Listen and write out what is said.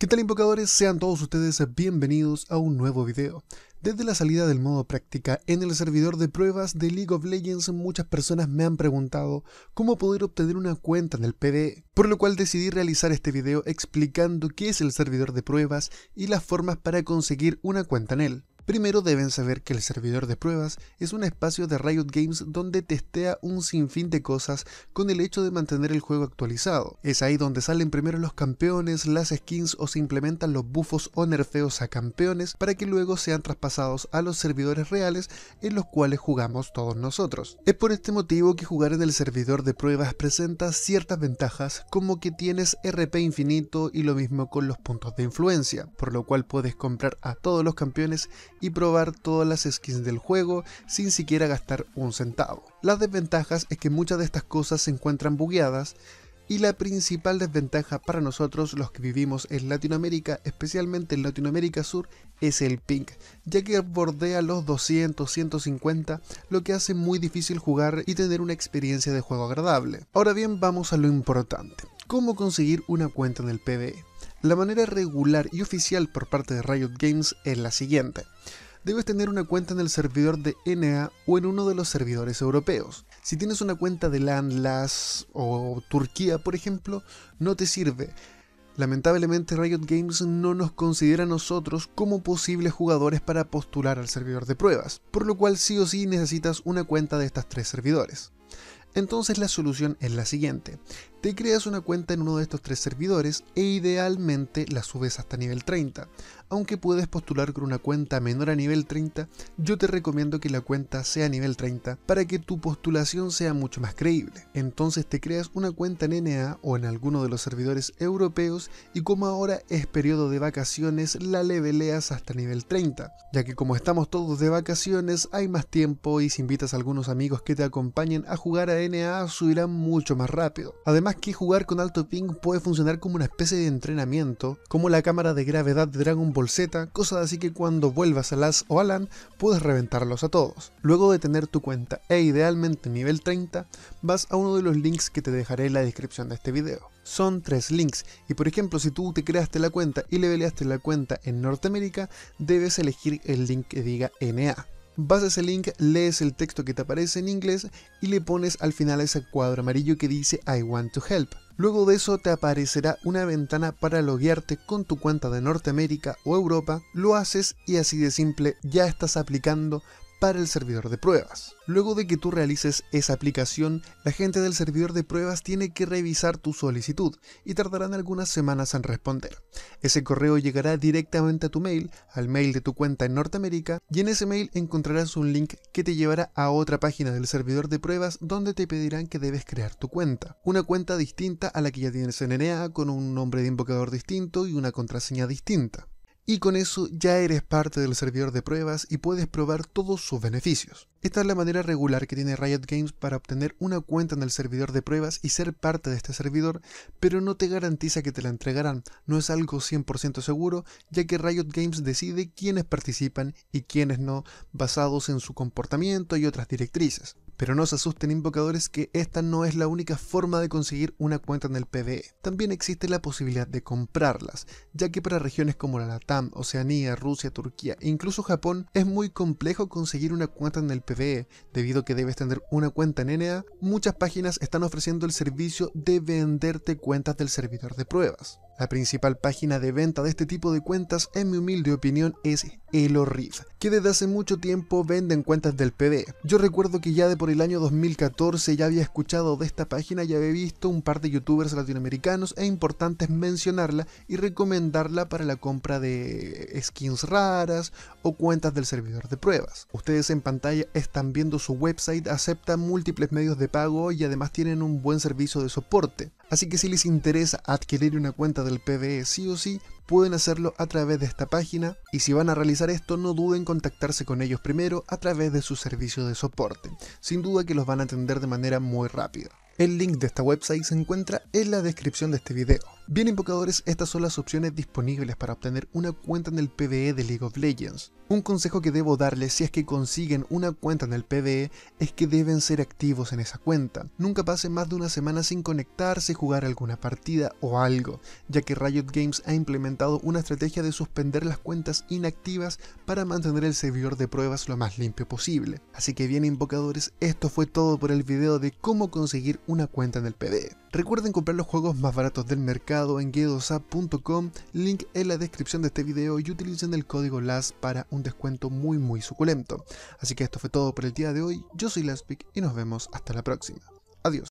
¿Qué tal invocadores? Sean todos ustedes bienvenidos a un nuevo video. Desde la salida del modo práctica en el servidor de pruebas de League of Legends muchas personas me han preguntado cómo poder obtener una cuenta en el PDE, por lo cual decidí realizar este video explicando qué es el servidor de pruebas y las formas para conseguir una cuenta en él. Primero deben saber que el servidor de pruebas es un espacio de Riot Games donde testea un sinfín de cosas con el hecho de mantener el juego actualizado. Es ahí donde salen primero los campeones, las skins o se implementan los buffos o nerfeos a campeones para que luego sean traspasados a los servidores reales en los cuales jugamos todos nosotros. Es por este motivo que jugar en el servidor de pruebas presenta ciertas ventajas como que tienes RP infinito y lo mismo con los puntos de influencia, por lo cual puedes comprar a todos los campeones y probar todas las skins del juego sin siquiera gastar un centavo. Las desventajas es que muchas de estas cosas se encuentran bugueadas y la principal desventaja para nosotros los que vivimos en Latinoamérica, especialmente en Latinoamérica Sur, es el ping, ya que bordea los 200, 150, lo que hace muy difícil jugar y tener una experiencia de juego agradable. Ahora bien, vamos a lo importante cómo conseguir una cuenta en el PBE. La manera regular y oficial por parte de Riot Games es la siguiente. Debes tener una cuenta en el servidor de NA o en uno de los servidores europeos. Si tienes una cuenta de LAN, o Turquía, por ejemplo, no te sirve. Lamentablemente Riot Games no nos considera a nosotros como posibles jugadores para postular al servidor de pruebas, por lo cual sí o sí necesitas una cuenta de estas tres servidores. Entonces la solución es la siguiente. Te creas una cuenta en uno de estos tres servidores e idealmente la subes hasta nivel 30. Aunque puedes postular con una cuenta menor a nivel 30, yo te recomiendo que la cuenta sea nivel 30 para que tu postulación sea mucho más creíble. Entonces te creas una cuenta en NA o en alguno de los servidores europeos y como ahora es periodo de vacaciones, la leveleas hasta nivel 30, ya que como estamos todos de vacaciones hay más tiempo y si invitas a algunos amigos que te acompañen a jugar a NA subirán mucho más rápido. Además que jugar con alto ping puede funcionar como una especie de entrenamiento, como la cámara de gravedad de Dragon Ball Z, cosa así que cuando vuelvas a Las o Alan puedes reventarlos a todos. Luego de tener tu cuenta e idealmente nivel 30, vas a uno de los links que te dejaré en la descripción de este video. Son tres links, y por ejemplo si tú te creaste la cuenta y leveleaste la cuenta en Norteamérica, debes elegir el link que diga NA vas a ese link, lees el texto que te aparece en inglés y le pones al final ese cuadro amarillo que dice I want to help. Luego de eso te aparecerá una ventana para loguearte con tu cuenta de Norteamérica o Europa, lo haces y así de simple ya estás aplicando para el servidor de pruebas. Luego de que tú realices esa aplicación, la gente del servidor de pruebas tiene que revisar tu solicitud y tardarán algunas semanas en responder. Ese correo llegará directamente a tu mail, al mail de tu cuenta en Norteamérica, y en ese mail encontrarás un link que te llevará a otra página del servidor de pruebas donde te pedirán que debes crear tu cuenta. Una cuenta distinta a la que ya tienes en NA, con un nombre de invocador distinto y una contraseña distinta y con eso ya eres parte del servidor de pruebas y puedes probar todos sus beneficios. Esta es la manera regular que tiene Riot Games para obtener una cuenta en el servidor de pruebas y ser parte de este servidor, pero no te garantiza que te la entregarán, no es algo 100% seguro, ya que Riot Games decide quiénes participan y quiénes no, basados en su comportamiento y otras directrices. Pero no se asusten invocadores que esta no es la única forma de conseguir una cuenta en el PvE. También existe la posibilidad de comprarlas, ya que para regiones como la LATAM, Oceanía, Rusia, Turquía e incluso Japón es muy complejo conseguir una cuenta en el PvE, debido a que debes tener una cuenta en NA, muchas páginas están ofreciendo el servicio de venderte cuentas del servidor de pruebas. La principal página de venta de este tipo de cuentas, en mi humilde opinión, es EloRif, que desde hace mucho tiempo venden cuentas del PD. Yo recuerdo que ya de por el año 2014 ya había escuchado de esta página y había visto un par de youtubers latinoamericanos e importante es mencionarla y recomendarla para la compra de skins raras o cuentas del servidor de pruebas. Ustedes en pantalla están viendo su website, acepta múltiples medios de pago y además tienen un buen servicio de soporte. Así que si les interesa adquirir una cuenta del PBE sí o sí, pueden hacerlo a través de esta página y si van a realizar esto no duden en contactarse con ellos primero a través de su servicio de soporte, sin duda que los van a atender de manera muy rápida. El link de esta website se encuentra en la descripción de este video. Bien invocadores, estas son las opciones disponibles para obtener una cuenta en el PvE de League of Legends. Un consejo que debo darles si es que consiguen una cuenta en el PvE es que deben ser activos en esa cuenta. Nunca pasen más de una semana sin conectarse jugar alguna partida o algo, ya que Riot Games ha implementado una estrategia de suspender las cuentas inactivas para mantener el servidor de pruebas lo más limpio posible. Así que bien invocadores, esto fue todo por el video de cómo conseguir una cuenta en el PDE. Recuerden comprar los juegos más baratos del mercado en g link en la descripción de este video y utilicen el código LAS para un descuento muy muy suculento. Así que esto fue todo por el día de hoy, yo soy Laspic y nos vemos hasta la próxima. Adiós.